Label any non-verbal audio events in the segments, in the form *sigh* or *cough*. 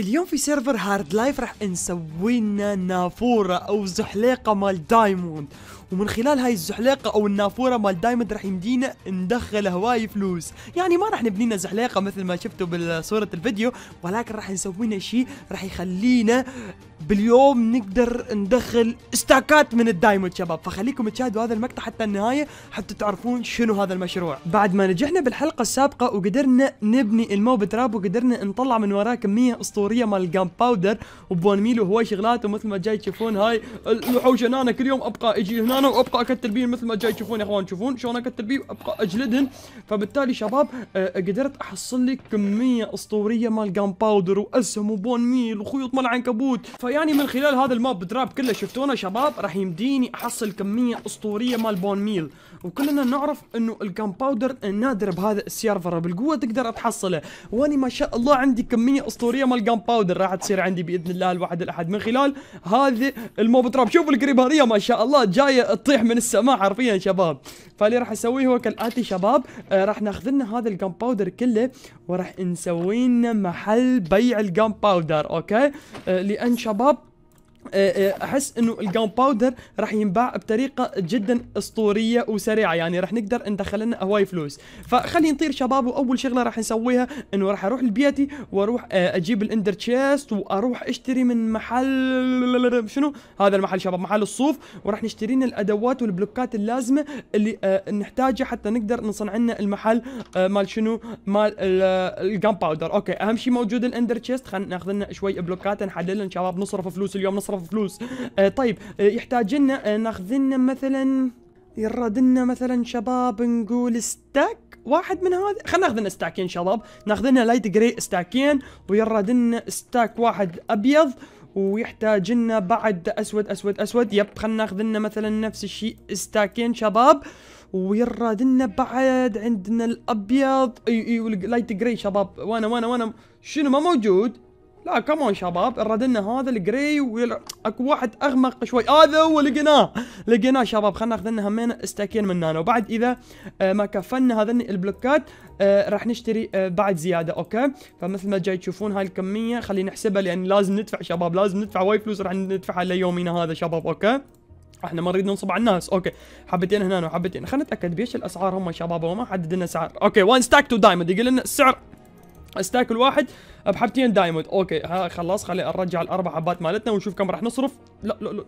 اليوم في سيرفر هارد لايف راح نسوي لنا نافوره او زحليقه مال دايموند ومن خلال هاي الزحليقه او النافوره مال دايموند راح يمدينا ندخل هواي فلوس يعني ما راح نبني لنا زحليقه مثل ما شفتوا بصوره الفيديو ولكن راح نسوي لنا شيء راح يخلينا باليوم نقدر ندخل استاكات من الدايموند شباب فخليكم تشاهدوا هذا المقطع حتى النهايه حتى تعرفون شنو هذا المشروع بعد ما نجحنا بالحلقه السابقه وقدرنا نبني الموب تراب وقدرنا نطلع من وراه كميه اسطوريه مال الجام باودر وبون ميلو هواي شغلات ومثل ما جاي تشوفون هاي الوحوش هنا كل يوم ابقى اجي هنا وابقى اكتل بيهم مثل ما جاي تشوفون يا اخوان تشوفون شلون اكتل بيه وابقى اجلدهن فبالتالي شباب آه، قدرت احصل لي كميه اسطوريه مال جام باودر واسهم وبون ميل وخيوط مال عنكبوت فيا يعني من خلال هذا الماب دراب كله شفتونا شباب راح يمديني احصل كميه اسطوريه مال بون ميل وكلنا نعرف انه باودر نادر بهذا السيرفر بالقوه تقدر تحصله واني ما شاء الله عندي كميه اسطوريه مال باودر راح تصير عندي باذن الله الواحد الاحد من خلال هذا الموب تراب شوف القريب هذه ما شاء الله جايه تطيح من السماء حرفيا شباب فاللي راح اسويه هو كالاتي شباب آه راح ناخذ لنا هذا باودر كله وراح نسوي لنا محل بيع باودر اوكي آه لان شباب آه، آه، احس انه الجاون باودر راح ينباع بطريقه جدا اسطوريه وسريعه يعني راح نقدر ندخل لنا هواي فلوس فخلي نطير شباب واول شغله راح نسويها انه راح اروح لبيتي واروح آه، اجيب الاندر تشيست واروح اشتري من محل شنو هذا المحل شباب محل الصوف وراح نشتري لنا الادوات والبلوكات اللازمه اللي نحتاجها حتى نقدر نصنع لنا المحل مال شنو مال الجاون باودر اوكي اهم شيء موجود الاندر تشيست خلينا ناخذ لنا شوي بلوكات نحلل شباب نصرف فلوس اليوم نصرف نصرف فلوس آه طيب آه يحتاج لنا آه ناخذ لنا مثلا يراد لنا مثلا شباب نقول ستاك واحد من هذا خلينا ناخذ لنا ستاكين شباب ناخذ لنا لايت جري ستاكين ويراد لنا ستاك واحد ابيض ويحتاج لنا بعد اسود اسود اسود يب خلينا ناخذ لنا مثلا نفس الشيء ستاكين شباب ويراد لنا بعد عندنا الابيض اي اي واللايت جري شباب وانا وانا وانا شنو ما موجود لا كمون شباب الردنا هذا الجري ويل... اكو واحد اغمق شوي هذا آه هو لقيناه لقيناه شباب خلينا ناخذ لنا همين استاكين من هنا وبعد اذا آه، ما كفلنا هذني البلوكات آه، راح نشتري آه، بعد زياده اوكي فمثل ما جاي تشوفون هاي الكميه خلينا نحسبها لان لازم ندفع شباب لازم ندفع واي فلوس راح ندفعها ليومنا هذا شباب اوكي احنا ما نريد ننصب على الناس اوكي حبتين هنا وحبتين خلينا نتاكد بيش الاسعار هم شباب وما حدد لنا سعر اوكي وان ستاك تو دايموند يقول لنا السعر استاك الواحد بحبتين دايموند اوكي ها خلاص خلي نرجع الاربع حبات مالتنا ونشوف كم راح نصرف لا لا لا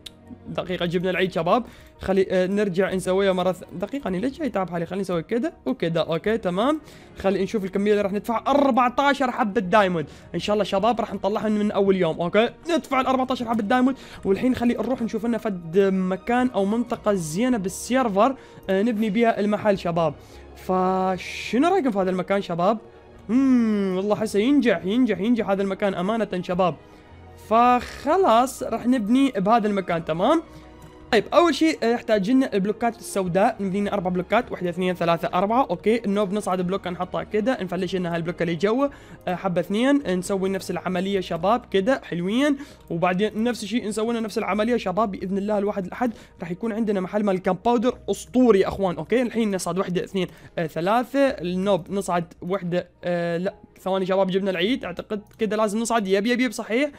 دقيقه جبنا العيد شباب خلي آه نرجع نسويها مره دقيقه انا ليش جاي تعب حالي خليني نسوي كذا وكذا اوكي تمام خلي نشوف الكميه اللي راح ندفع 14 حبه دايموند ان شاء الله شباب راح نطلعهم من اول يوم اوكي ندفع ال 14 حبه دايموند والحين خلي نروح نشوف لنا فد مكان او منطقه زينه بالسيرفر آه نبني بها المحل شباب فشنو رايكم في هذا المكان شباب اممم والله حسه ينجح ينجح ينجح هذا المكان امانه شباب فخلاص راح نبني بهذا المكان تمام طيب اول شيء آه، يحتاج لنا البلوكات السوداء نبني لنا اربع بلوكات واحده اثنين ثلاثه اربعه اوكي النوب نصعد بلوك نحطها كده نفلش لنا هالبلوك اللي جوا آه، حبه اثنين نسوي نفس العمليه شباب كده حلوين وبعدين نفس الشيء نسوي لنا نفس العمليه شباب باذن الله الواحد الاحد راح يكون عندنا محل مال كامباودر اسطوري يا اخوان اوكي الحين نصعد واحده اثنين آه، ثلاثه النوب نصعد واحده آه لا ثواني شباب جبنا العيد اعتقد كذا لازم نصعد يب يب يب صحيح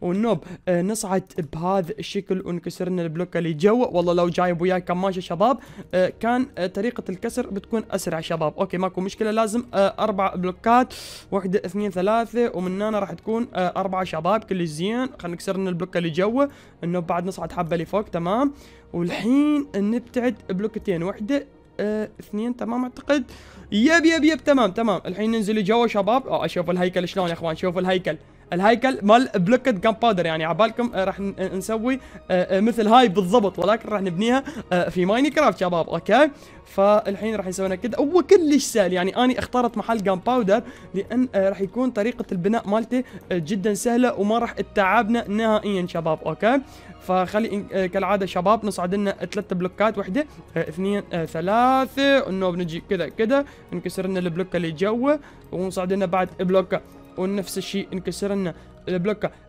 والنوب آه نصعد بهذا الشكل ونكسرنا البلوك اللي جوا والله لو جايب وياي كماشه شباب آه كان آه طريقه الكسر بتكون اسرع شباب اوكي ماكو مشكله لازم آه اربع بلوكات واحده اثنين ثلاثه ومن هنا راح تكون آه اربعه شباب كل زين خلينا نكسر البلوك اللي جوا النوب بعد نصعد حبه لفوق تمام والحين نبتعد بلوكتين واحده اثنين تمام اعتقد يب يب يب تمام تمام الحين ننزل جوا شباب اه شوفوا الهيكل شلون يا اخوان شوفوا الهيكل الهيكل مال بلوكت جام باودر يعني عبالكم آه، راح آه، نسوي آه، مثل هاي بالضبط ولكن راح نبنيها في ماينكرافت شباب اوكي فالحين راح نسوينا كذا هو كلش سهل يعني اني اخترت محل جام باودر لان راح يكون طريقه البناء مالته جدا سهله وما راح تتعبنا نهائيا شباب اوكي فخلي كالعاده شباب نصعد لنا ثلاث بلوكات وحده اثنين ثلاثه انه بنجي كذا كذا نكسر لنا البلوكه اللي جوا ونصعد لنا بعد بلوكه ونفس الشيء انكسر لنا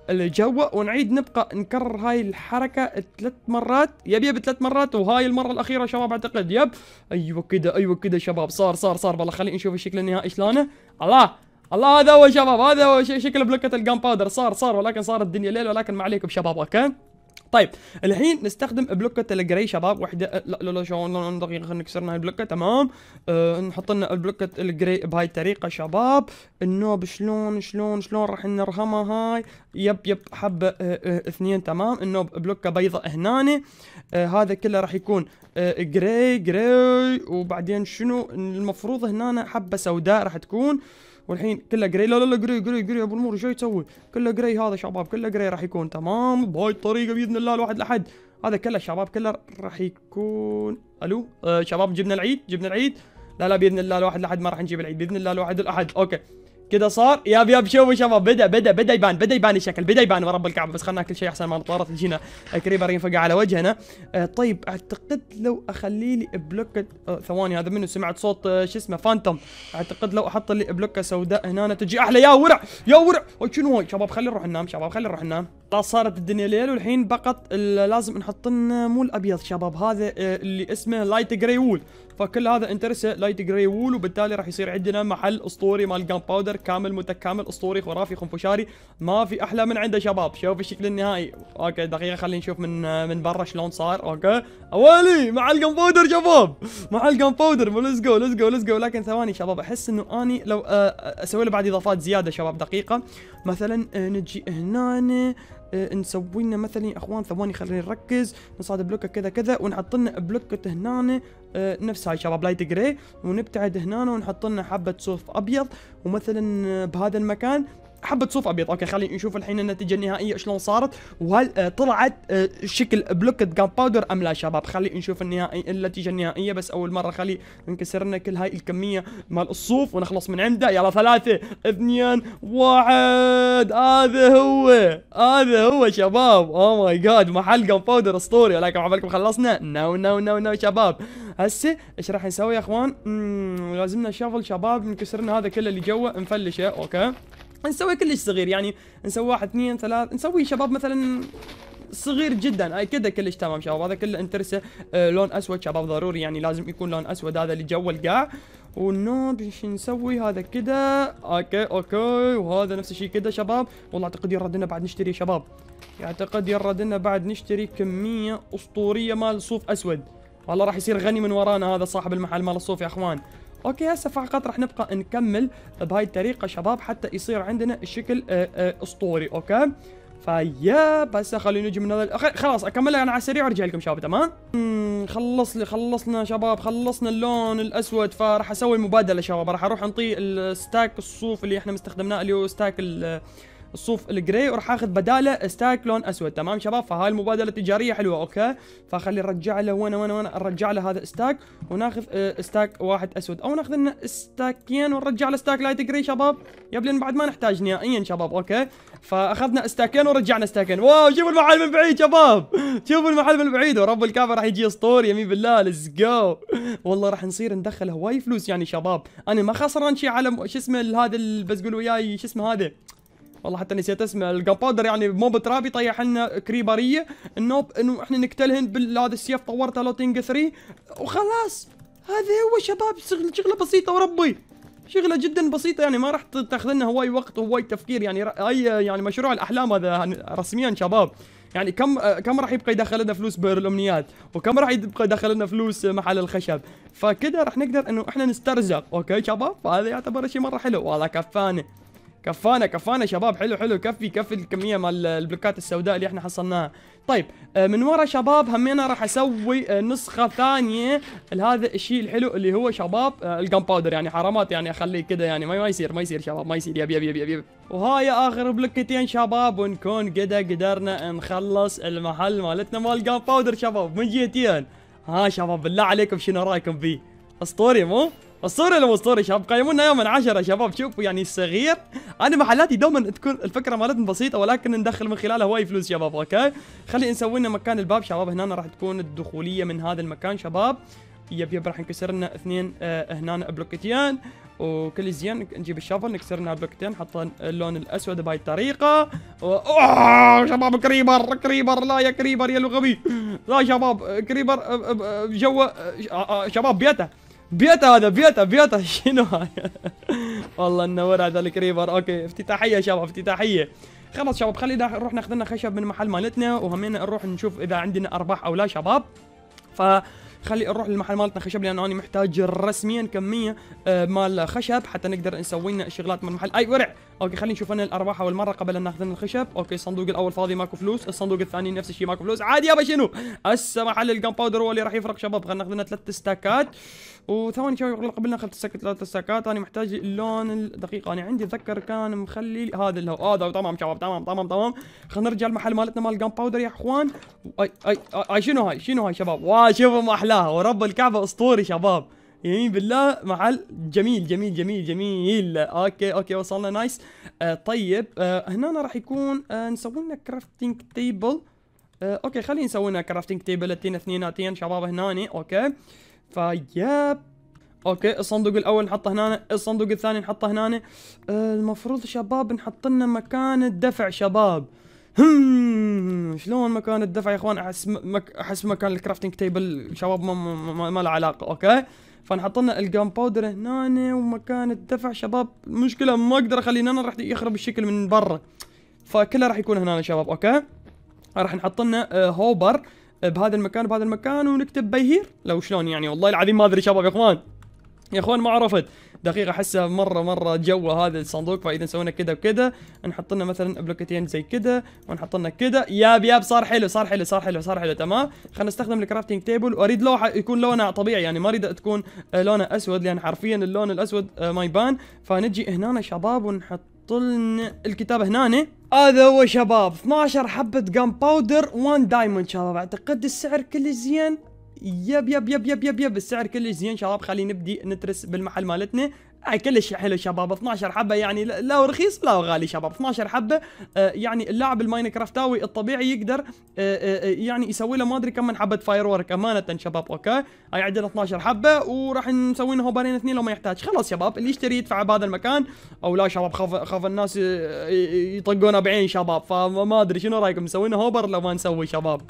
اللي جوا ونعيد نبقى نكرر هاي الحركه ثلاث مرات يب يب ثلاث مرات وهاي المره الاخيره شباب اعتقد يب ايوه كده ايوه كده شباب صار صار صار والله خلينا نشوف الشكل النهائي شلونه الله الله هذا هو شباب هذا هو شكل بلوكة الجام باودر صار صار ولكن صار الدنيا ليل ولكن ما عليكم شباب اوكي طيب الحين نستخدم بلوكه الجري شباب وحده لا لا لا شلون دقيقه خلينا نكسرنا هاي البلوكه تمام أه نحط لنا البلوكه الجري بهاي الطريقه شباب النوب شلون شلون شلون راح نرهمها هاي يب يب حبه أه أه اثنين تمام النوب بلوكه بيضة هنا أه هذا كله راح يكون أه جري جري وبعدين شنو المفروض هنا حبه سوداء راح تكون أه والحين كله جري لا لا لا جري جري جري ابو المور شو تسوي كله جري هذا شباب كله جري راح يكون تمام بهاي الطريقه باذن الله الواحد الاحد هذا كله شباب كله راح يكون الو آه شباب جبنا العيد جبنا العيد لا لا باذن الله الواحد الاحد ما راح نجيب العيد باذن الله الواحد الاحد اوكي كذا صار ياب ياب شوفوا شباب بدا بدا بدا يبان بدا يبان الشكل بدا يبان ورب الكعبه بس خلنا كل شيء احسن ما نتورط تجينا كريبر ينفقع على وجهنا آه طيب اعتقد لو اخلي لي بلوك آه ثواني هذا منه سمعت صوت آه شو اسمه فانتوم اعتقد لو احط لي بلوكه سوداء هنا تجي احلى يا ورع يا ورع شنو هاي شباب خلينا نروح ننام شباب خلينا نروح ننام خلاص صارت الدنيا ليل والحين فقط لازم نحط لنا آه، مو الابيض شباب هذا آه، اللي اسمه لايت جراي وول فكل هذا انترسه لايت جراي وول وبالتالي راح يصير عندنا محل اسطوري مال جان باودر مستمر كامل متكامل اسطوري خرافي خنفشاري ما في احلى من عنده شباب شوف الشكل النهائي اوكي دقيقه خلينا نشوف من من برا شلون صار اوكي اولي مع الجن باودر شباب مع الجن باودر ليتس جو ليتس جو ليتس جو لكن ثواني شباب احس انه اني لو آه، اسوي له بعد اضافات زياده شباب دقيقه مثلا آه، نجي هنا آه، نسوي لنا مثلا يا اخوان ثواني خليني نركز نصعد بلوكه كذا كذا ونحط لنا بلوكه هنا آه، نفس هاي شباب لايت جراي ونبتعد هنا ونحط لنا حبه صوف ابيض ومثلا آه، بهذا المكان حبه صوف ابيض اوكي خلينا نشوف الحين النتيجه النهائيه شلون صارت وهل آه، طلعت آه، شكل بلوكت جان باودر ام لا شباب خلينا نشوف النهائي النتيجه النهائيه بس اول مره خلي نكسر لنا كل هاي الكميه مال الصوف ونخلص من عنده يلا ثلاثه اثنين واحد هذا هو هذا هو شباب اوه ماي جاد محل جان باودر اسطوري ولكن بالكم خلصنا نو نو نو نو شباب هسه ايش راح نسوي يا اخوان لازمنا شافل شباب نكسر لنا هذا كله اللي جوا نفلشه اوكي نسوي كلش صغير يعني نسوي واحد اثنين ثلاث نسوي شباب مثلا صغير جدا اي كذا كلش تمام شباب هذا كله انترسه آه لون اسود شباب ضروري يعني لازم يكون لون اسود هذا اللي جو القاع والنوب شو نسوي هذا كذا اوكي اوكي وهذا نفس الشيء كذا شباب والله اعتقد يرد لنا بعد نشتري شباب اعتقد يرد لنا بعد نشتري كميه اسطوريه مال صوف اسود والله راح يصير غني من ورانا هذا صاحب المحل مال الصوف يا اخوان اوكي هسه فقط راح نبقى نكمل بهاي الطريقه شباب حتى يصير عندنا الشكل آه، آه، اسطوري اوكي فيا بس خلينا نجي من هذا خلاص اكملها انا على السريع وارجع لكم شباب تمام خلص لي خلصنا شباب خلصنا اللون الاسود فراح اسوي مبادله شباب راح اروح انطي الستاك الصوف اللي احنا استخدمناه اللي هو ستاك الصوف الجري وراح اخذ بداله ستاك لون اسود تمام شباب فهاي المبادله التجاريه حلوه اوكي فخلي نرجع له وين وين وين نرجع له هذا ستاك وناخذ آه، ستاك واحد اسود او ناخذ لنا ستاكين ونرجع له ستاك لايت جري شباب يبلي بعد ما نحتاج نهائيا شباب اوكي فاخذنا ستاكين ورجعنا ستاكين واو شوفوا المحل من بعيد شباب شوفوا المحل من بعيد ورب الكعبه راح يجي اسطوري يمين بالله ليتس جو والله راح نصير ندخل هواي فلوس يعني شباب انا ما خسران شيء على شو اسمه هذا بس قول وياي شو اسمه هذا والله حتى نسيت اسمه الجن باودر يعني مو بترابي طيح لنا كريبريه النوب انه احنا نقتلهن بهذا السيف طورته لوتينج 3 وخلاص هذا هو شباب شغله بسيطه وربي شغله جدا بسيطه يعني ما راح تاخذ لنا هواي وقت وهواي تفكير يعني اي يعني مشروع الاحلام هذا رسميا شباب يعني كم كم راح يبقى يدخل لنا فلوس بئر الامنيات وكم راح يبقى يدخل لنا فلوس محل الخشب فكده راح نقدر انه احنا نسترزق اوكي شباب فهذا يعتبر شيء مره حلو والله كفانه كفانا كفانا شباب حلو حلو كفي كفي الكميه مال البلوكات السوداء اللي احنا حصلناها طيب آه، من ورا شباب همينا راح اسوي آه، نسخه ثانيه لهذا الشيء الحلو اللي هو شباب آه، الجن باودر يعني حرامات يعني اخليه كذا يعني ما يصير ما يصير شباب ما يصير يبي يبي يبي, يبي. وهاي اخر بلوكتين شباب ونكون كذا قدرنا نخلص المحل مالتنا مال الجن باودر شباب من جهتين ها شباب بالله عليكم شنو رايكم فيه؟ اسطوري مو اسطوري لو اسطوري شباب قيمونا يوم من عشرة شباب شوفوا يعني الصغير انا محلاتي دوما تكون الفكره مالتهم بسيطه ولكن ندخل من خلالها هواي فلوس شباب اوكي خلي نسوي لنا مكان الباب شباب هنا راح تكون الدخوليه من هذا المكان شباب يب يب راح نكسر لنا اثنين آه هنا بلوكتين وكل زين نجيب الشافل نكسر لنا بلوكتين نحط اللون الاسود بهاي الطريقه و... اوه شباب كريبر كريبر لا يا كريبر يا لغبي لا شباب كريبر جوا آه، آه، شباب بيته بيته هذا بيته بيته *laughs* شنو هاي والله نور هذا الكريبر اوكي افتتاحيه شباب افتتاحيه خلص شباب خلينا نروح ناخذ لنا خشب من محل مالتنا وهمين نروح نشوف اذا عندنا ارباح او لا شباب ف خلي نروح للمحل مالتنا خشب لان انا محتاج رسميا كميه آه، مال خشب حتى نقدر نسوي لنا شغلات من المحل اي ورع اوكي خلينا نشوف انا الارباح اول مره قبل ان ناخذ الخشب اوكي الصندوق الاول فاضي ماكو فلوس الصندوق الثاني نفس الشيء ماكو فلوس عادي يابا شنو هسه محل الجن باودر هو اللي راح يفرق شباب خلينا ناخذ لنا ثلاث استاكات وثواني شباب قبل ناخذ ثلاث استاكات انا محتاج اللون الدقيق انا عندي اتذكر كان مخلي هذا اللي هو هذا آه، تمام شباب تمام تمام تمام خلينا نرجع المحل مالتنا مال الجن باودر يا اخوان اي اي, أي شنو هاي شنو هاي شباب واه ما احلاها ورب الكعبه اسطوري شباب يمين بالله محل جميل جميل جميل جميل اوكي اوكي وصلنا نايس آه طيب آه هنا راح يكون آه نسوي لنا كرافتنج تيبل آه اوكي خلينا نسوي لنا كرافتنج تيبل اثنين اثنيناتين شباب هنا اوكي فياب اوكي الصندوق الاول نحطه هنا الصندوق الثاني نحطه هنا آه المفروض شباب نحط لنا مكان الدفع شباب همم شلون مكان الدفع يا اخوان احس احس مكان الكرافتنج تيبل شباب ما, ما, ما له علاقه اوكي فنحط لنا الجام باودر هنا ومكان الدفع شباب المشكله ما اقدر اخلي هنا راح يخرب الشكل من برا فكله راح يكون هنا شباب اوكي راح نحط لنا آه، هوبر آه، بهذا المكان بهذا المكان ونكتب بيهير لو شلون يعني والله العظيم ما ادري شباب يا اخوان يا اخوان ما عرفت دقيقه احسها مره مره جوه هذا الصندوق فاذا سوينا كذا وكذا نحط لنا مثلا بلوكتين زي كذا ونحط لنا كذا ياب ياب صار حلو صار حلو صار حلو صار حلو تمام خلينا نستخدم الكرافتنج تيبل واريد لوحه يكون لونها طبيعي يعني ما اريد تكون آه، لونها اسود لان حرفيا اللون الاسود آه، ما يبان فنجي هنا شباب ونحط لنا الكتاب هنا هذا هو شباب 12 حبه جام باودر 1 دايموند شباب اعتقد السعر كل زين يب يب يب يب يب يب السعر كلش زين شباب خلينا نبدي نترس بالمحل مالتنا اي كلش حلو شباب 12 حبه يعني لا رخيص لا غالي شباب 12 حبه آه، يعني اللاعب الماينكرافتاوي الطبيعي يقدر آه، آه، يعني يسوي له ما ادري كم من حبه فاير ورك امانه شباب اوكي هاي عندنا 12 حبه وراح نسوي لنا هوبرين اثنين لو ما يحتاج خلاص شباب اللي يشتري يدفع بهذا المكان او لا شباب خاف خاف الناس يطقونا بعين شباب فما ادري شنو رايكم نسوي لنا هوبر لو ما نسوي شباب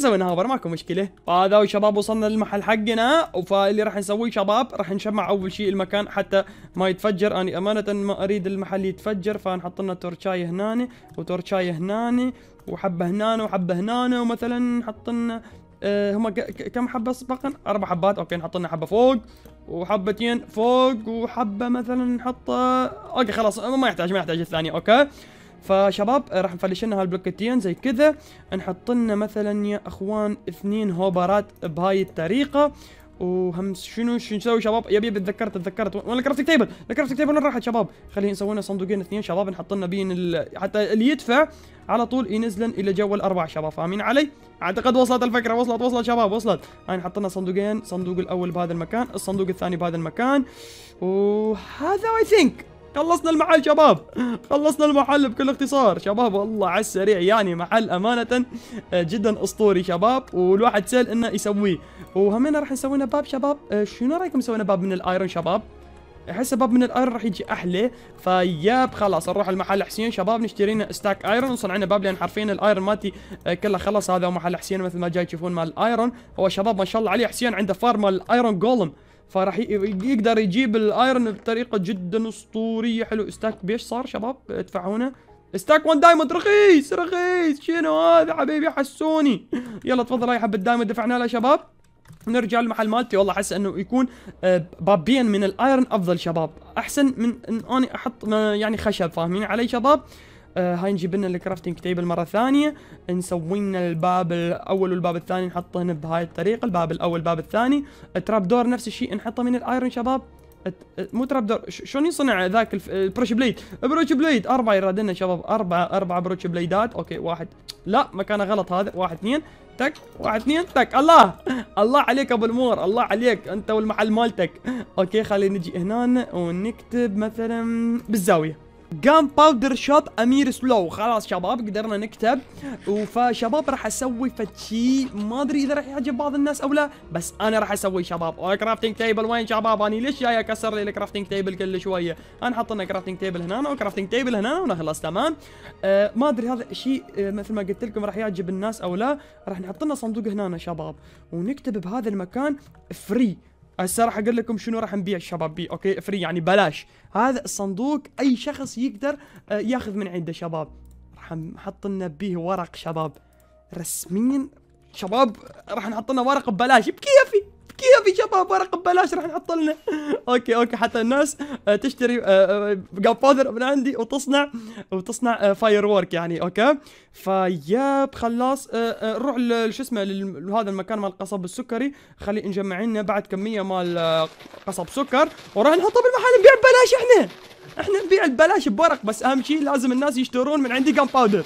خلينا نهاوبر ماكو مشكله فهذا شباب وصلنا للمحل حقنا فاللي راح نسويه شباب راح نشمع اول شيء المكان حتى ما يتفجر اني امانه ما اريد المحل يتفجر فنحط لنا تورشاي هنا وتورشاي هنا وحبه هنا وحبه هنا ومثلا نحط لنا آه، هم كم حبه سبقا؟ اربع حبات اوكي نحط لنا حبه فوق وحبتين فوق وحبه مثلا نحط آه، اوكي خلاص ما يحتاج ما يحتاج الثانيه اوكي فشباب آه، راح نفلش لنا هالبلوكتين زي كذا نحط لنا مثلا يا اخوان اثنين هوبرات بهاي الطريقه وهم شنو شو نسوي شباب يبي تذكرت تذكرت وين الكرافتنج تيبل الكرافتنج تيبل وين راحت شباب خلينا نسوي لنا صندوقين اثنين شباب نحط لنا بين ال... حتى اللي يدفع على طول ينزلن الى جو الاربع شباب فاهمين علي اعتقد وصلت الفكره وصلت وصلت شباب وصلت هاي نحط لنا صندوقين صندوق الاول بهذا المكان الصندوق الثاني بهذا المكان وهذا اي ثينك خلصنا المحل شباب خلصنا المحل بكل اختصار شباب والله على السريع يعني محل امانه آه، جدا اسطوري شباب والواحد سهل انه يسويه وهمنا راح نسوي لنا باب شباب آه، شنو رايكم نسوي لنا باب من الايرون شباب احس باب من الايرون راح يجي احلى فياب خلاص نروح المحل حسين شباب نشتري لنا ستاك ايرون لنا باب لان حرفيا الايرون مالتي آه، كله خلص هذا محل حسين مثل ما جاي تشوفون مال الايرون هو شباب ما شاء الله عليه حسين عنده فارم مال الايرون جولم فراح يقدر يجيب الايرن بطريقه جدا اسطوريه حلو استاك بيش صار شباب ادفعونا استاك 1 دايموند رخيص رخيص شنو هذا حبيبي حسوني يلا تفضل هاي حبه دايموند دفعناها له شباب نرجع المحل مالتي والله احس انه يكون آه، بابين من الايرن افضل شباب احسن من ان احط يعني خشب فاهمين علي شباب آه هاي نجيب لنا الكرافتنج تيبل مره ثانيه نسوي لنا الباب الاول والباب الثاني نحطهن بهاي الطريقه الباب الاول الباب الثاني التراب دور نفس الشيء نحطه من الايرون شباب مو تراب دور شلون يصنع ذاك البروش بليد بروش بليد اربعه يراد لنا شباب اربعه اربعه بروش بليدات اوكي واحد لا مكانه غلط هذا واحد اثنين تك واحد اثنين تك الله الله عليك ابو المور الله عليك انت والمحل مالتك اوكي خلينا نجي هنا ونكتب مثلا بالزاويه جام باودر شوب امير سلو خلاص شباب قدرنا نكتب فشباب راح اسوي فتشي ما ادري اذا راح يعجب بعض الناس او لا بس انا راح اسوي شباب كرافتنج تيبل وين شباب انا ليش جاي اكسر لي الكرافتنج تيبل كل شويه انا حط لنا كرافتنج تيبل هنا وكرافتنج تيبل هنا ونخلص تمام آه ما ادري هذا الشيء آه مثل ما قلت لكم راح يعجب الناس او لا راح نحط لنا صندوق هنا شباب ونكتب بهذا المكان فري هسه راح اقول لكم شنو راح نبيع شباب بيه اوكي فري يعني بلاش هذا الصندوق اي شخص يقدر آه، ياخذ من عنده شباب راح نحط لنا بيه ورق شباب رسميا شباب راح نحط لنا ورق ببلاش بكيفي كيف يا شباب ورق ببلاش راح نحط لنا اوكي اوكي حتى الناس آه، تشتري جاب فاذر من عندي وتصنع وتصنع فاير آه، وورك يعني اوكي فياب خلاص نروح آه، شو اسمه لهذا المكان مال قصب السكري خلي نجمع لنا بعد كميه مال قصب سكر وراح نحطه بالمحل نبيع ببلاش احنا احنا نبيع ببلاش بورق بس اهم شيء لازم الناس يشترون من عندي جن باودر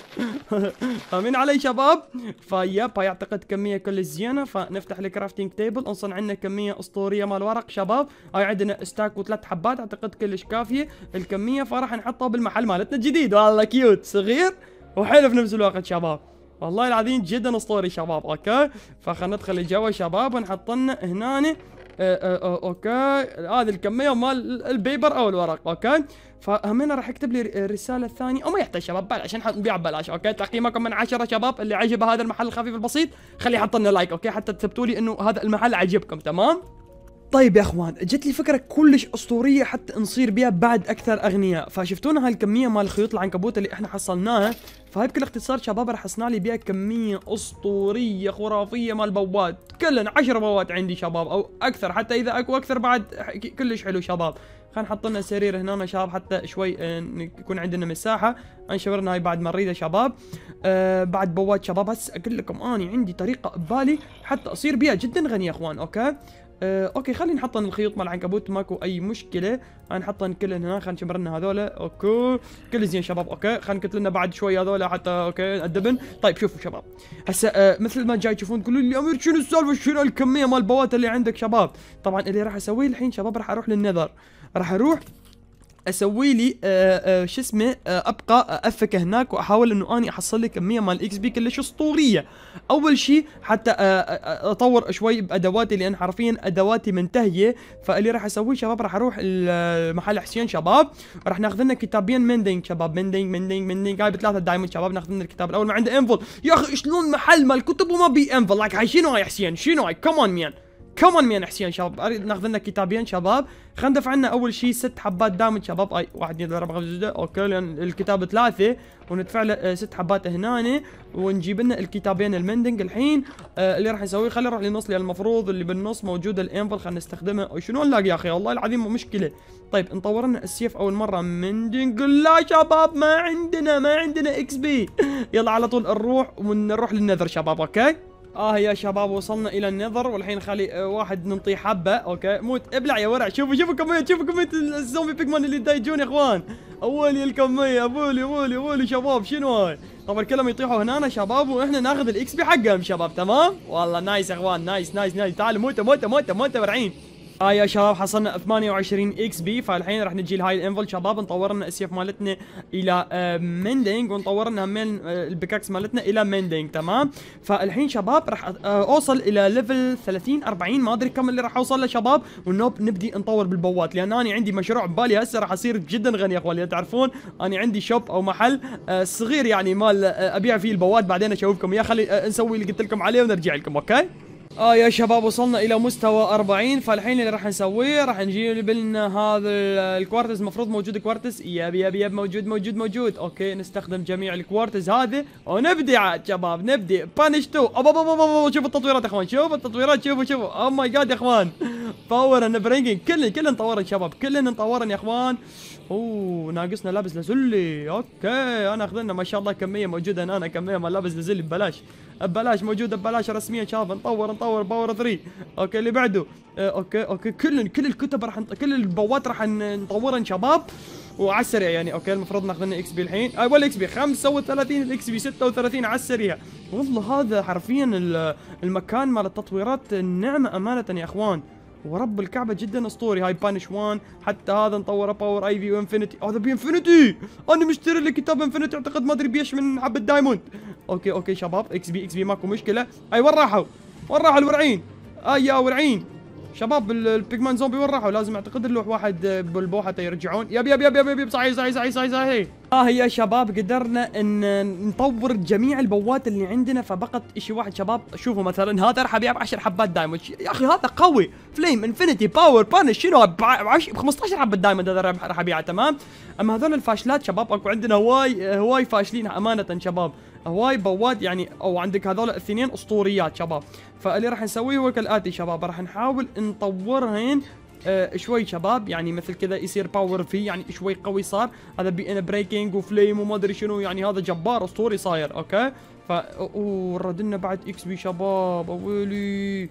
فاهمين علي شباب فيب هاي اعتقد كميه كلش زينه فنفتح الكرافتنج تيبل انصن عندنا كميه اسطوريه مال ورق شباب هاي عندنا ستاك وثلاث حبات اعتقد كلش كافيه الكميه فراح نحطها بالمحل مالتنا الجديد والله كيوت صغير وحلو في نفس الوقت شباب والله العظيم جدا اسطوري شباب اوكي فخلنا ندخل الجو شباب ونحط لنا هنا إيه، إيه، إيه، اوكي هذه الكميه مال البيبر او الورق اوكي فهمنا راح يكتب لي الرساله الثانيه او ما يحتاج شباب بلاش عشان نبيع ببلاش اوكي تقييمكم من عشرة شباب اللي عجبه هذا المحل الخفيف البسيط خليه يحط لنا لايك اوكي حتى تثبتوا لي انه هذا المحل عجبكم تمام طيب يا اخوان جت لي فكره كلش اسطوريه حتى نصير بها بعد اكثر اغنياء فشفتونا هاي الكميه مال الخيوط العنكبوت اللي احنا حصلناها فهاي بكل اختصار شباب اصنع لي بها كميه اسطوريه خرافيه مال بوات كلنا 10 بوات عندي شباب او اكثر حتى اذا اكو اكثر بعد كلش حلو شباب خلينا نحط لنا سرير هنا شباب حتى شوي آه، يكون عندنا مساحه انشبرنا هاي بعد ما نريده شباب آه بعد بوات شباب هسه اقول لكم اني عندي طريقه ببالي حتى اصير بها جدا غني يا اخوان اوكي آه اوكي خلينا نحطن الخيوط مال العنكبوت ماكو اي مشكله نحطن كلن هنا خلينا نشمر لنا هذولا اوكي كل زين شباب اوكي خلينا نكتل لنا بعد شوي هذول حتى اوكي نأدبن طيب شوفوا شباب هسه آه مثل ما جاي تشوفون تقولون لي امير شنو السالفه شنو الكميه مال البوات اللي عندك شباب طبعا اللي راح اسويه الحين شباب راح اروح للنذر راح اروح اسوي لي آه، آه، شو اسمه آه، ابقى افك هناك واحاول انه اني احصل لي كميه مال اكس بي كلش اسطوريه اول شيء حتى اطور شوي بادواتي لان حرفيا ادواتي منتهيه فاللي راح اسويه شباب راح اروح المحل حسين شباب راح ناخذ لنا كتابين مندينج شباب مندينج مندينج مندينج هاي بثلاثه دايموند شباب ناخذ لنا الكتاب الاول ما عنده انفل يا اخي شلون محل مال كتب وما بي انفل لايك هاي شنو هاي حسين شنو هاي كمان مين كمان مين حسين شباب اريد ناخذ لنا كتابين شباب خلينا ندفع لنا اول شيء ست حبات دامج شباب اي واحد اثنين ثلاثة خمسة ستة اوكي لان الكتاب ثلاثة وندفع له آه، ست حبات هنا ونجيب لنا الكتابين المندنج الحين آه اللي راح نسويه خلينا نروح للنص لان المفروض اللي بالنص موجود الانفل خلينا نستخدمه شنو نلاقي يا اخي والله العظيم مشكلة طيب نطور لنا السيف اول مرة مندنج لا شباب ما عندنا ما عندنا اكس بي يلا على طول نروح ونروح للنذر شباب اوكي اه يا شباب وصلنا الى النذر والحين خلي آه، واحد ننطيه حبه اوكي موت ابلع يا ورع شوفوا شوفوا كميه شوفوا كميه الزومبي بيكمان اللي دايجون يا اخوان اولي الكميه ابولي ابولي ابولي شباب شنو هاي طبعا كلهم يطيحوا هنا شباب واحنا ناخذ الاكس بي حقهم شباب تمام والله نايس يا اخوان نايس نايس نايس تعالوا موتوا موتوا موتوا موتوا ورعين آه يا شباب حصلنا 28 اكس بي فالحين راح نجي لهاي الانفل شباب نطور لنا السيف مالتنا الى آه، ميندينج ونطور لنا من آه، البيكاكس مالتنا الى ميندينج تمام فالحين شباب راح آه، اوصل الى ليفل 30 40 ما ادري كم اللي راح اوصل له شباب ونوب نبدي نطور بالبوات لان انا عندي مشروع ببالي هسه راح اصير جدا غني يا اخوان تعرفون انا عندي شوب او محل صغير يعني مال ابيع فيه البوات بعدين اشوفكم يا خلي نسوي اللي قلت لكم عليه ونرجع لكم اوكي اه يا شباب وصلنا الى مستوى 40 فالحين اللي راح نسويه راح نجيب لنا هذا الكوارتز المفروض موجود كوارتز ياب ياب ياب موجود موجود موجود اوكي نستخدم جميع الكوارتز هذا ونبدي شباب نبدي بانش 2 شوف التطويرات يا اخوان شوف التطويرات شوفوا شوفوا او ماي جاد يا اخوان طور برينجينج كلن كلن طورن شباب كلن نطورن يا اخوان اوه ناقصنا لابس لازلي اوكي انا اخذنا ما شاء الله كميه موجوده هنا كميه مال لابس لازلي ببلاش ببلاش موجوده ببلاش رسميا شباب نطور نطور باور 3 اوكي اللي بعده أه، اوكي اوكي كل كل الكتب راح كل البوات راح نطورن شباب وعلى السريع يعني اوكي المفروض ناخذ لنا اكس بي الحين اي أه، ولا اكس بي 35 الاكس بي 36 على السريع والله هذا حرفيا المكان مال التطويرات النعمه امانه يا اخوان ورب الكعبه جدا اسطوري هاي بانش 1 حتى هذا نطوره باور اي في وانفنتي هذا بانفنتي انا مشتري لي كتاب انفنتي اعتقد ما ادري بيش من حبه دايموند اوكي اوكي شباب اكس بي اكس بي ماكو مشكله اي وين راحوا؟ وين راحوا الورعين؟ اي يا ورعين شباب البيجمان زومبي وين راحوا لازم اعتقد نلوح واحد بالبو حتى يرجعون يب يب يب يب يب صحيح صحيح صحيح صحيح صحيح اه يا شباب قدرنا ان نطور جميع البوات اللي عندنا فبقت شيء واحد شباب شوفوا مثلا هذا راح ابيع ب 10 حبات دايموند يا اخي هذا قوي فليم انفنتي باور بانش شنو ب 15 حبه دايموند هذا راح ابيعه تمام اما هذول الفاشلات شباب اكو عندنا هواي هواي فاشلين امانه شباب هواي بواد يعني او عندك هذول الاثنين اسطوريات شباب فاللي راح نسويه هو كالاتي شباب راح نحاول نطورهن آه شوي شباب يعني مثل كذا يصير باور فيه يعني شوي قوي صار هذا بي ان بريكنج وفليم وما ادري شنو يعني هذا جبار اسطوري صاير اوكي ف اوه لنا بعد اكس بي شباب اويلي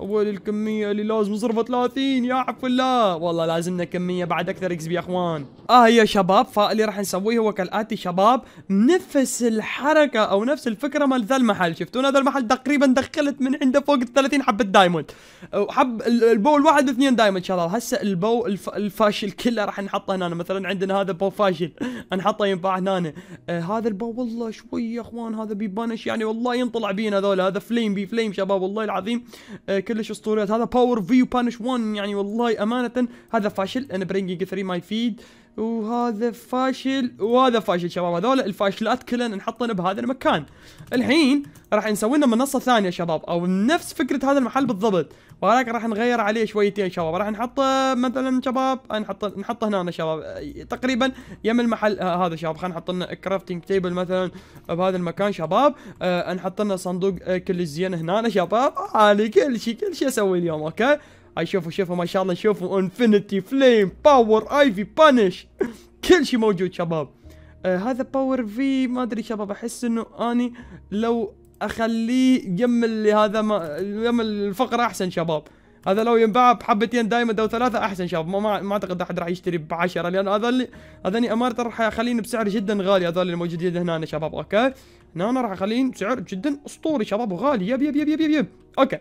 اول الكميه اللي لازم نصرفها 30 يا عفو الله والله لازمنا كميه بعد اكثر اكس بي يا اخوان اه يا شباب فاللي راح نسويه هو كالاتي شباب نفس الحركه او نفس الفكره مال ذا المحل شفتون هذا المحل تقريبا دخلت من عنده فوق ال 30 حبه دايموند حب البو الواحد واثنين دايموند شباب هسه البو الف الفاشل كله راح نحطه هنا مثلا عندنا هذا بو فاشل نحطه ينفع هنا آه هذا البو والله شوي يا اخوان هذا بيبانش يعني والله ينطلع بينا هذول هذا فليم بي فليم شباب والله العظيم آه كلش اسطوريات هذا باور فيو بانش 1 يعني والله امانه هذا فاشل انا برينجينج 3 ماي فيد وهذا فاشل وهذا فاشل شباب هذول الفاشلات كلنا نحطن بهذا المكان الحين راح نسوي لنا منصه ثانيه شباب او نفس فكره هذا المحل بالضبط ولكن راح نغير عليه شويتين شباب راح نحطه آه، مثلا شباب نحطه نحطه هنا شباب آه، تقريبا يم المحل آه هذا شباب خلينا نحط لنا كرافتنج تيبل مثلا بهذا المكان شباب آه نحط لنا صندوق آه كل الزين هنا شباب آه، عالي كل شيء كل شيء اسوي اليوم اوكي هاي شوفوا شوفوا ما شاء الله شوفوا انفنتي فليم باور ايفي بانش كل شيء موجود شباب آه هذا باور في ما ادري شباب احس انه اني لو اخليه يم اللي هذا ما يم الفقره احسن شباب هذا لو ينباع بحبتين دايموند او ثلاثه احسن شباب ما ما اعتقد احد راح يشتري ب 10 لان هذا اللي هذني امارته راح اخليني بسعر جدا غالي هذول الموجودين هنا شباب اوكي هنا راح اخليهم بسعر جدا اسطوري شباب وغالي يب يب يب يب يب, يب. اوكي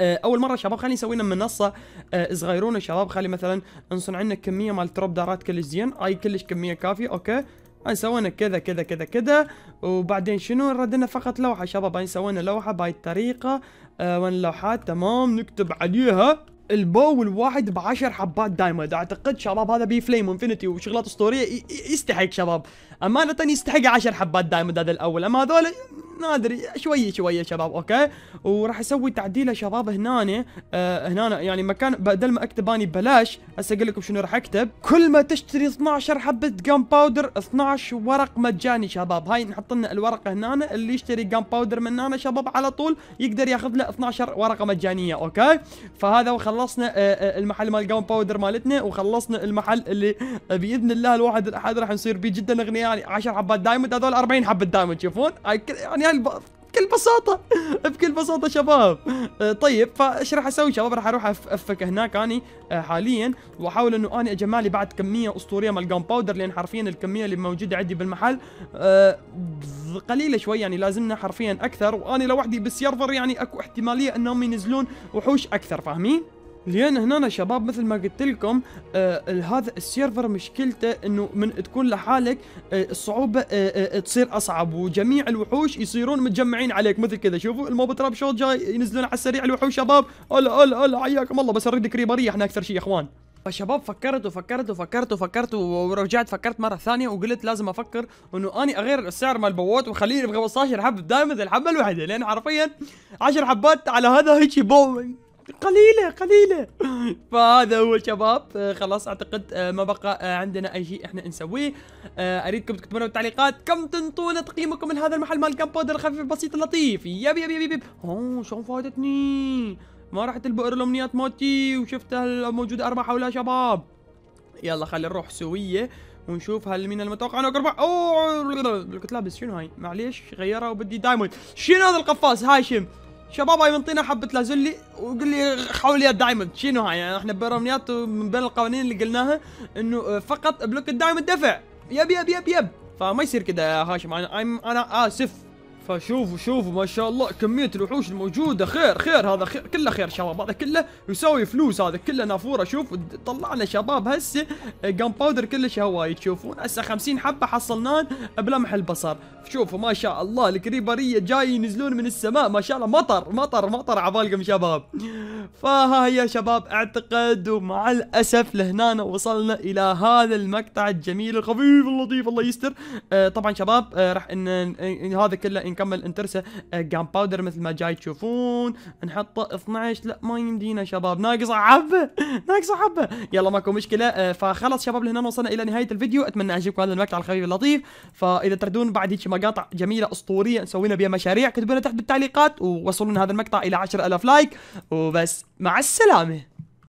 آه، اول مره شباب خلينا نسوي لنا منصه آه، صغيرونه شباب خلي مثلا نصنع لنا كميه مال تروب دارات كلش زين اي كلش كميه كافيه اوكي هاي سوينا كذا كذا كذا كذا وبعدين شنو لنا فقط لوحه شباب هاي سوينا لوحه بهاي الطريقه آه وين اللوحات تمام نكتب عليها البو الواحد ب 10 حبات دايموند اعتقد شباب هذا بي فليم انفنتي وشغلات اسطوريه يستحق شباب امانه يستحق 10 حبات دايموند هذا الاول اما هذول ما ادري شويه شويه شباب اوكي وراح اسوي تعديله شباب هنا آه هنا يعني مكان بدل ما اكتب اني بلاش هسه اقول لكم شنو راح اكتب كل ما تشتري 12 حبه جام باودر 12 ورق مجاني شباب هاي نحط لنا الورقه هنا اللي يشتري جام باودر من هنا شباب على طول يقدر ياخذ له 12 ورقه مجانيه اوكي فهذا وخلص خلصنا آه، آه، المحل مال جاون باودر مالتنا وخلصنا المحل اللي آه، باذن الله الواحد الاحد راح نصير بيه جدا اغنياء يعني 10 حبات دايموند هذول 40 حبه دايموند تشوفون يعني بكل بساطة *laughs* بكل بساطة شباب طيب فايش راح اسوي شباب راح اروح افك هناك اني حاليا واحاول انه اني اجمع لي بعد كمية اسطورية مال الجون باودر لان حرفيا الكمية اللي موجودة عندي بالمحل قليلة شوي يعني لازمنا حرفيا اكثر واني لوحدي بالسيرفر يعني اكو احتمالية انهم ينزلون وحوش اكثر فاهمين؟ لين هنا شباب مثل ما قلت لكم آه هذا السيرفر مشكلته انه من تكون لحالك آه الصعوبه آه آه تصير اصعب وجميع الوحوش يصيرون متجمعين عليك مثل كذا شوفوا الموب تراب شوت جاي ينزلون على السريع الوحوش شباب هلا هلا هلا حياكم الله بس اريد كريبريه احنا اكثر شيء يا اخوان فشباب فكرت وفكرت وفكرت وفكرت ورجعت فكرت مره ثانيه وقلت لازم افكر انه اني اغير السعر مال البوات وخليني ب 15 حبه دائما الحبه الواحده لان حرفيا 10 حبات على هذا هيك بومينج قليلة قليلة فهذا هو شباب آه، خلاص اعتقد آه، ما بقى آه، عندنا اي شيء احنا نسويه اريدكم تكتبوا بالتعليقات كم تنطون تقييمكم لهذا المحل مال كمبودر الخفيف البسيط اللطيف يب يب يب يب اوه شلون فادتني ما راحت البؤر الامنيات مالتي وشفتها موجودة اربع حولها شباب يلا خلينا نروح سوية ونشوف هل من المتوقع انه قربة اوه كنت لابس شنو هاي معليش غيرها وبدي دايموند شنو هذا القفاز هاشم شباب هاي منطينا حبه لازولي وقال لي حوليات دايموند شنو هاي يعني احنا برمنيات من بين القوانين اللي قلناها انه فقط بلوك الدايموند دفع يب يب يب يب فما يصير كذا يا هاشم انا انا اسف فشوفوا شوفوا ما شاء الله كمية الوحوش الموجودة خير خير هذا خير كله خير شباب هذا كله يساوي فلوس هذا كله نافورة شوف طلعنا شباب هسه جام آه، باودر كلش هواي تشوفون هسه 50 حبة حصلناه بلمح البصر شوفوا ما شاء الله الكريبرية جاي ينزلون من السماء ما شاء الله مطر مطر مطر عبالكم شباب فها هي شباب اعتقد ومع الأسف لهنا وصلنا إلى هذا المقطع الجميل الخفيف اللطيف الله يستر آه، طبعا شباب آه، راح ان, إن هذا كله إن نكمل انترسه آه، جام باودر مثل ما جاي تشوفون نحطه 12 لا ما يمدينا شباب ناقصه حبه ناقصه حبه يلا ماكو مشكله آه، فخلاص شباب لهنا وصلنا الى نهايه الفيديو اتمنى اعجبكم هذا المقطع الخفيف اللطيف فاذا تردون بعد هيك مقاطع جميله اسطوريه نسوينا بها مشاريع كتبوا لنا تحت بالتعليقات ووصلوا لنا هذا المقطع الى 10000 لايك وبس مع السلامه